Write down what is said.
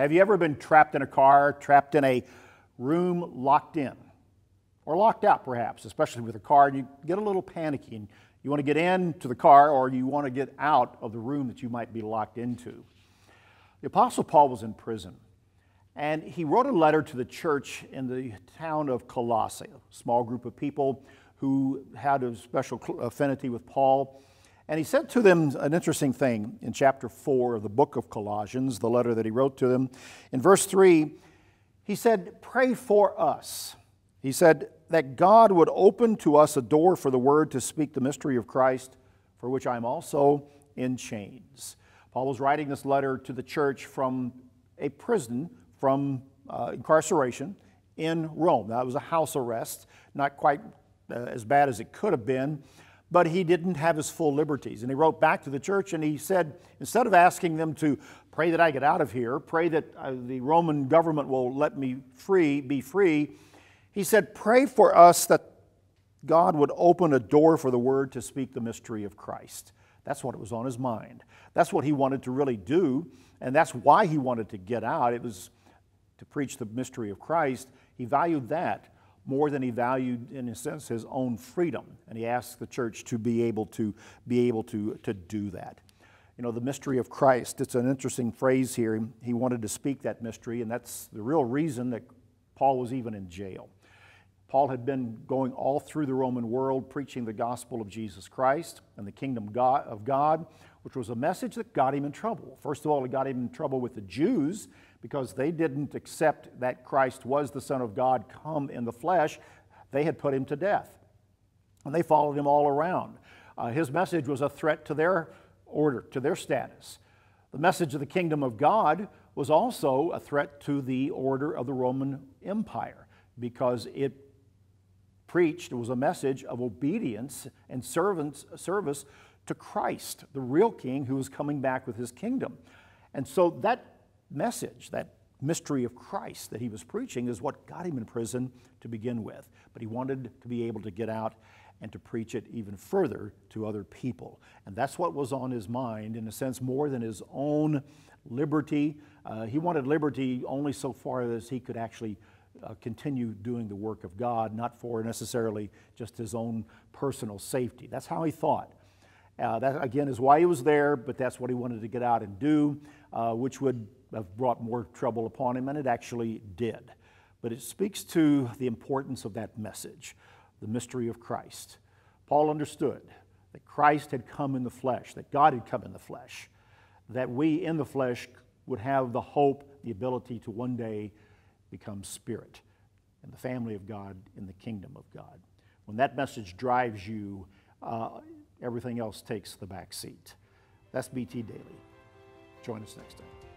Have you ever been trapped in a car, trapped in a room, locked in? Or locked out, perhaps, especially with a car, and you get a little panicky and you want to get into the car or you want to get out of the room that you might be locked into. The Apostle Paul was in prison, and he wrote a letter to the church in the town of Colossae, a small group of people who had a special affinity with Paul. And he said to them an interesting thing in chapter 4 of the book of Colossians, the letter that he wrote to them. In verse 3, he said, Pray for us. He said that God would open to us a door for the word to speak the mystery of Christ, for which I am also in chains. Paul was writing this letter to the church from a prison, from uh, incarceration in Rome. That was a house arrest, not quite uh, as bad as it could have been but he didn't have his full liberties. And he wrote back to the church and he said, instead of asking them to pray that I get out of here, pray that uh, the Roman government will let me free, be free, he said, pray for us that God would open a door for the word to speak the mystery of Christ. That's what was on his mind. That's what he wanted to really do, and that's why he wanted to get out. It was to preach the mystery of Christ. He valued that more than he valued, in a sense, his own freedom. And he asked the church to be able to be able to, to do that. You know, the mystery of Christ, it's an interesting phrase here. He wanted to speak that mystery, and that's the real reason that Paul was even in jail. Paul had been going all through the Roman world preaching the gospel of Jesus Christ and the kingdom of God, which was a message that got him in trouble. First of all, it got him in trouble with the Jews because they didn't accept that Christ was the Son of God come in the flesh. They had put him to death. And they followed him all around. Uh, his message was a threat to their order, to their status. The message of the kingdom of God was also a threat to the order of the Roman Empire because it preached, it was a message of obedience and servants, service to Christ, the real king who was coming back with his kingdom. And so that message, that mystery of Christ that he was preaching, is what got him in prison to begin with. But he wanted to be able to get out and to preach it even further to other people. And that's what was on his mind, in a sense, more than his own liberty. Uh, he wanted liberty only so far as he could actually uh, continue doing the work of God, not for necessarily just his own personal safety. That's how he thought. Uh, that, again, is why he was there, but that's what he wanted to get out and do, uh, which would have brought more trouble upon him, and it actually did. But it speaks to the importance of that message, the mystery of Christ. Paul understood that Christ had come in the flesh, that God had come in the flesh, that we in the flesh would have the hope, the ability to one day become spirit in the family of God, in the kingdom of God. When that message drives you, uh, everything else takes the back seat. That's BT Daily. Join us next time.